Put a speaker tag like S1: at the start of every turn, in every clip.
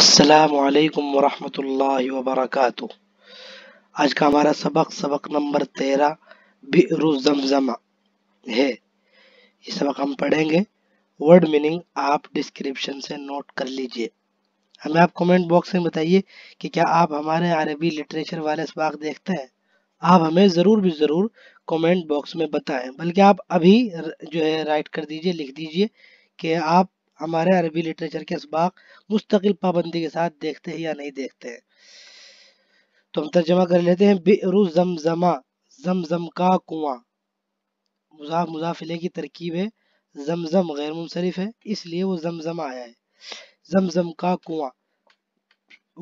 S1: السلام علیکم ورحمۃ اللہ وبرکاتہ آج کا ہمارا سبق سبق نمبر تیرہ بئر زمزمہ ہے یہ سبق ہم پڑھیں گے ورڈ میننگ آپ ڈسکرپشن سے نوٹ کر لیجئے ہمیں آپ کومنٹ باکس میں بتائیے کہ کیا آپ ہمارے عربی لٹریچر والے سبق دیکھتے ہیں آپ ہمیں ضرور بھی ضرور کومنٹ باکس میں بتائیں بلکہ آپ ابھی جو ہے رائٹ کر دیجئے لکھ دیجئے کہ آپ ہمارے عربی لٹریچر کے اسباق مستقل پابندی کے ساتھ دیکھتے ہیں یا نہیں دیکھتے ہیں تو ہم ترجمہ کر لیتے ہیں کا کنواں کی ترکیب ہے زمزم غیر منصرف ہے اس لیے وہ زمزماں آیا ہے زمزم کا کنواں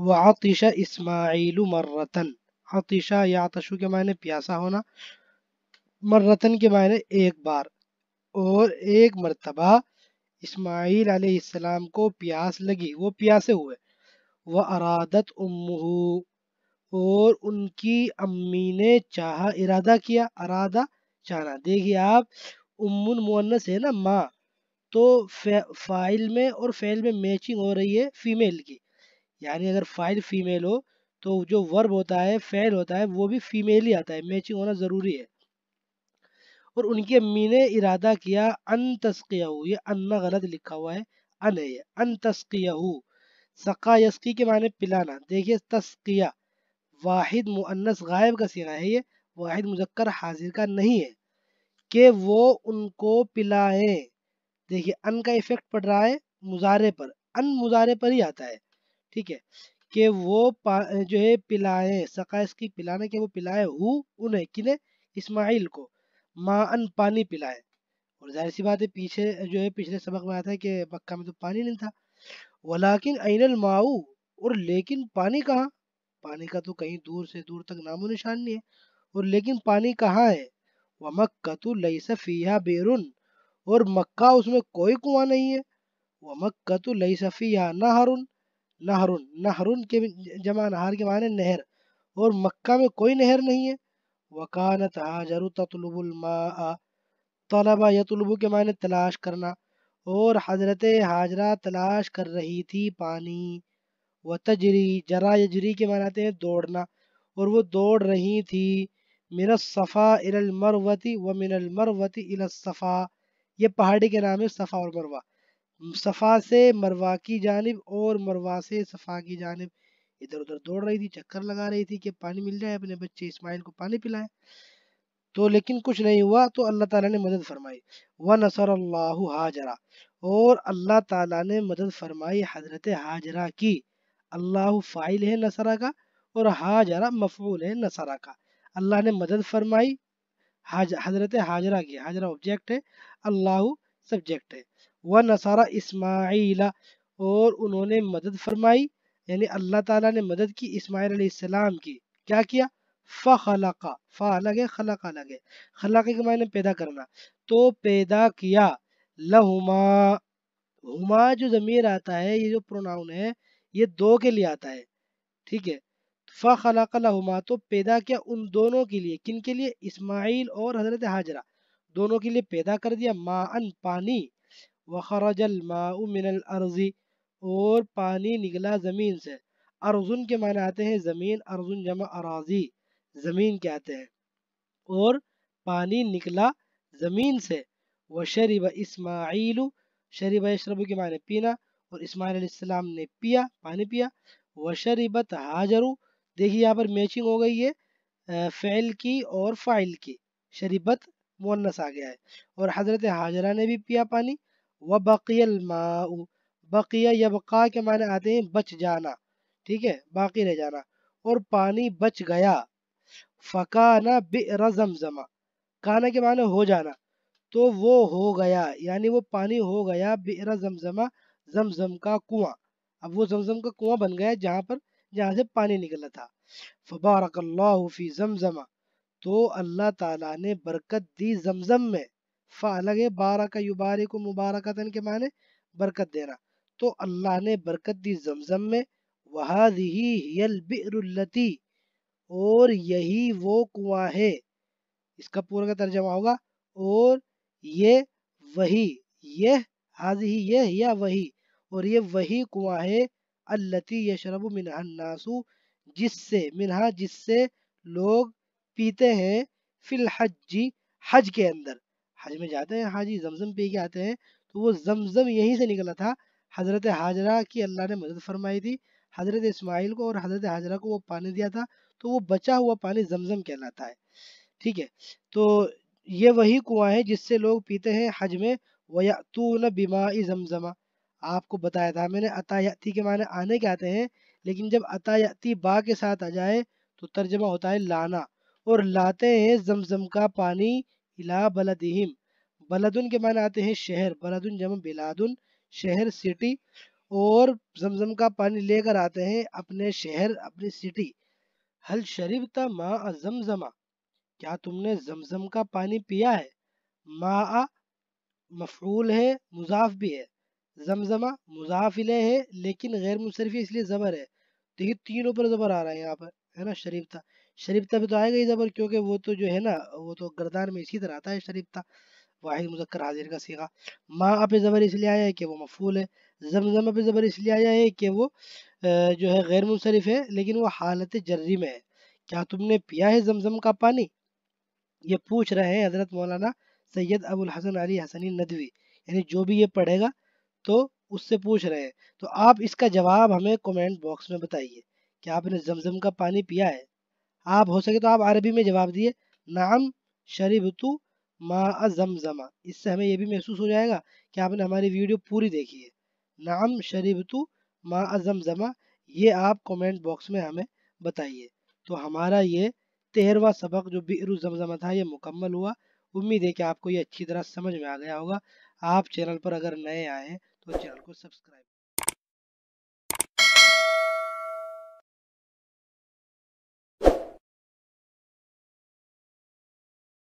S1: وعطش اسماعیل مرتن مرتن یا عطشو کے معنی پیاسا ہونا مرتن کے معنی ایک بار اور ایک مرتبہ اسماعیل علیہ السلام کو پیاس لگی وہ پیاسے ہوئے وہ ارادت اور ان کی امی نے چاہا ارادہ کیا ارادہ چاہنا دیکھیے آپ امن مونس ہے نا ماں تو فائل میں اور فعل میں میچنگ ہو رہی ہے فیمیل کی یعنی اگر فائل فیمیل ہو تو جو ورب ہوتا ہے فعل ہوتا ہے وہ بھی فیمیل ہی آتا ہے میچنگ ہونا ضروری ہے اور ان کی امی نے ارادہ کیا ان یہ انا غلط لکھا ہوا ہے ان سقا یسقی کے معنی پلانا دیکھیے غائب کا سینا ہے یہ واحد مذکر حاضر کا نہیں ہے کہ وہ ان کو پلائیں دیکھیے ان کا ایفیکٹ پڑ رہا ہے مزارے پر ان مزارے پر ہی آتا ہے ٹھیک ہے کہ وہ جو ہے پلائیں سقا یسقی پلانا کہ وہ پلائے ہو انہیں کنے اسماعیل کو ماں پانی پلائے اور ظاہر سی بات ہے پیچھے جو ہے پچھلے سبق میں آتا ہے کہ مکہ میں تو پانی نہیں تھا ولاکن الماؤ اور لیکن پانی کہاں پانی کا تو کہیں دور سے دور تک نام و نشان نہیں ہے اور لیکن پانی کہاں ہے وہ تو لئی صفی بیرون اور مکہ اس میں کوئی کنواں نہیں ہے وہ تو لئی صفیہ نہرن نہرن نہرن کے جمع نہر کے معنی نہر اور مکہ میں کوئی نہر نہیں ہے وکانت تطلب الماء طلب یا طلبو کے معنی تلاش کرنا اور حضرت حاجرہ تلاش کر رہی تھی پانی و تجری جرا یجری کے معنی آتے ہیں دوڑنا اور وہ دوڑ رہی تھی من الصفا الى المروتی و من المروتی الى الصفا یہ پہاڑی کے نام ہے صفا اور مروہ صفا سے مروا کی جانب اور مروا سے صفا کی جانب ادھر ادھر دوڑ رہی تھی چکر لگا رہی تھی کہ پانی مل جائے اپنے بچے اسماعیل کو پانی پلائے تو لیکن کچھ نہیں ہوا تو اللہ تعالیٰ نے مدد فرمائی ونصر اللہ حاجرہ اور اللہ تعالیٰ نے مدد فرمائی حضرت حاجرہ کی اللہ فائل ہے نصرہ کا اور حاجرہ مفعول ہے نصرہ کا اللہ نے مدد فرمائی حضرت حاجرہ کی حاجرہ آبجیکٹ ہے اللہ سبجیکٹ ہے وہ نسارہ اسماعیل اور انہوں نے مدد فرمائی یعنی اللہ تعالیٰ نے مدد کی اسماعیل علیہ السلام کی کیا کیا فخلقا فا الگ ہے پیدا کرنا تو پیدا کیا لہما ہما جو ضمیر آتا ہے یہ جو پروناؤن ہے یہ دو کے لیے آتا ہے ٹھیک ہے فخلق لہما تو پیدا کیا ان دونوں کے لیے کن کے لیے اسماعیل اور حضرت حاجرہ دونوں کے لیے پیدا کر دیا پانی وخرج الماء من الارضی اور پانی نکلا زمین سے ارزن کے معنی آتے ہیں زمین ارزن جمع اراضی زمین کے آتے ہیں اور پانی نکلا زمین سے وہ اسماعیل شریب اشرب کے معنی پینا اور اسماعیل علیہ السلام نے پیا پانی پیا وہ شریبت دیکھیں دیکھیے یہاں پر میچنگ ہو گئی ہے فعل کی اور فائل کی شریبت مونس آ گیا ہے اور حضرت حاجرہ نے بھی پیا پانی وبقی بقی بقیہ یا بقا کے معنی آتے ہیں بچ جانا ٹھیک ہے باقی رہ جانا اور پانی بچ گیا فکانا بئر زمزمہ کانا کے معنی ہو جانا تو وہ ہو گیا یعنی وہ پانی ہو گیا بئر زمزمہ زمزم کا کنواں اب وہ زمزم کا کنواں بن گیا جہاں پر جہاں سے پانی نکلنا تھا فبارک اللہ فی زمزمہ تو اللہ تعالیٰ نے برکت دی زمزم میں بارہ کا یوبارے کو معنی برکت دینا تو اللہ نے برکت دی زمزم میں هِيَ الْبِعْرُ الَّتِي اور یہی وہ کنواں ہے اس کا پورا کا ترجمہ ہوگا اور یہ وہی یہ حاضی وہی اور یہ وہی کنواں ہے اللتی یشرب منہ الناسو جس سے منہا جس سے لوگ پیتے ہیں فی الحج حج کے اندر حج میں جاتے ہیں حاجی زمزم پی کے آتے ہیں تو وہ زمزم یہی سے نکلا تھا حضرت حاجرہ کی اللہ نے مدد فرمائی تھی حضرت اسماعیل کو اور حضرت حاجرہ کو وہ پانی دیا تھا تو وہ بچا ہوا پانی زمزم کہلاتا ہے ٹھیک ہے تو یہ وہی کنواں ہے جس سے لوگ پیتے ہیں حج میں وَيَعْتُونَ بِمَاءِ زَمْزَمَا آپ کو بتایا تھا میں نے عطایاتی کے معنی آنے کے آتے ہیں لیکن جب عطایاتی با کے ساتھ آ جائے تو ترجمہ ہوتا ہے لانا اور لاتے ہیں زمزم کا پانی بلدہم بلدن کے معنی آتے ہیں شہر بلادن جمع بلادن شہر سٹی اور زمزم کا پانی لے کر آتے ہیں اپنے شہر اپنی سٹی شریف تا ماں زمزما کیا تم نے زمزم کا پانی پیا ہے ماں مفعول ہے مضاف بھی ہے زمزماں مضاف لے ہے لیکن غیر منصرفی اس لیے زبر ہے دیکھیں تینوں پر زبر آ رہا ہے یہاں پر ہے نا شریف تھا تھا بھی تو آئے گا زبر کیونکہ وہ تو جو ہے نا وہ تو گردان میں اسی طرح آتا ہے شریف تھا واحد مذکر حاضر کا سیغہ ماں پہ زبر اس لیے آیا ہے کہ وہ مفعول ہے زمزم پہ زبر اس لیے آیا ہے کہ وہ جو ہے غیر منصرف ہے لیکن وہ حالت جری میں ہے کیا تم نے پیا ہے زمزم کا پانی یہ پوچھ رہے ہیں حضرت مولانا سید ابو الحسن علی حسنی ندوی یعنی جو بھی یہ پڑھے گا تو اس سے پوچھ رہے ہیں تو آپ اس کا جواب ہمیں کومنٹ باکس میں بتائیے کہ آپ نے زمزم کا پانی پیا ہے آپ ہو سکے تو آپ عربی میں جواب دیئے نعم شریبتو اس سے ہمیں یہ بھی محسوس ہو جائے گا کہ آپ نے ہماری ویڈیو پوری دیکھی ہے نام شریف تو ما ازم یہ آپ کومنٹ باکس میں ہمیں بتائیے تو ہمارا یہ تہروہ سبق جو بئر زم تھا یہ مکمل ہوا امید ہے کہ آپ کو یہ اچھی طرح سمجھ میں آ گیا ہوگا آپ چینل پر اگر نئے آئے ہیں تو چینل کو سبسکرائب